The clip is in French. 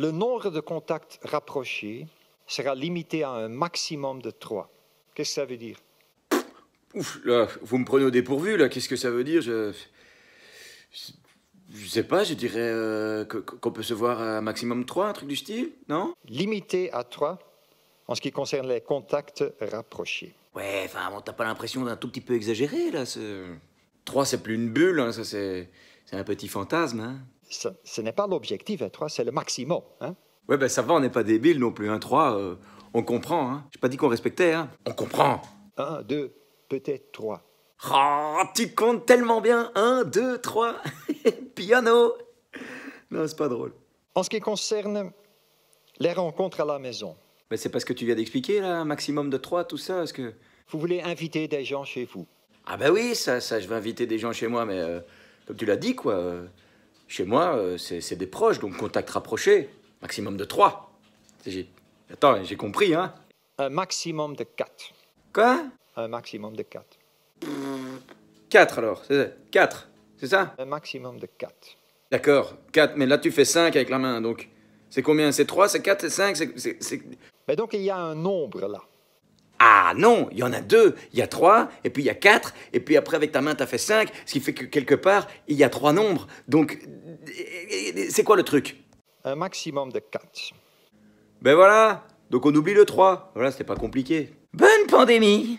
Le nombre de contacts rapprochés sera limité à un maximum de 3. Qu'est-ce que ça veut dire Ouf, là, vous me prenez au dépourvu, là, qu'est-ce que ça veut dire je... je... sais pas, je dirais euh, qu'on peut se voir à maximum 3, un truc du style, non Limité à 3 en ce qui concerne les contacts rapprochés. Ouais, enfin, t'as pas l'impression d'un tout petit peu exagéré, là, ce... 3, c'est plus une bulle, hein, ça, c'est... un petit fantasme, hein ce, n'est pas l'objectif un 3, c'est le maximum. Hein. Ouais, ben ça va, on n'est pas débile non plus. Un 3, euh, on comprend. Hein. J'ai pas dit qu'on respectait. Hein. On comprend. 1, 2, peut-être 3. Oh, ah, tu comptes tellement bien. 1, 2, 3. Piano. Non, c'est pas drôle. En ce qui concerne les rencontres à la maison. Mais ben, c'est parce que tu viens d'expliquer, là, un maximum de 3, tout ça. Est-ce que. Vous voulez inviter des gens chez vous Ah, ben oui, ça, ça, je vais inviter des gens chez moi, mais euh, comme tu l'as dit, quoi. Euh, chez moi, euh, c'est des proches, donc contact rapproché, maximum de 3. Attends, j'ai compris, hein Un euh, maximum de 4. Quoi Un euh, maximum de 4. 4 alors, c'est 4, c'est ça Un maximum de 4. D'accord, 4, mais là tu fais 5 avec la main, donc c'est combien C'est 3, c'est 4, c'est 5, c'est... Mais donc il y a un nombre là. Ah non, il y en a deux, il y a trois, et puis il y a quatre, et puis après avec ta main, t'as fait cinq, ce qui fait que quelque part, il y a trois nombres. Donc, c'est quoi le truc Un maximum de quatre. Ben voilà, donc on oublie le trois. Voilà, c'était pas compliqué. Bonne pandémie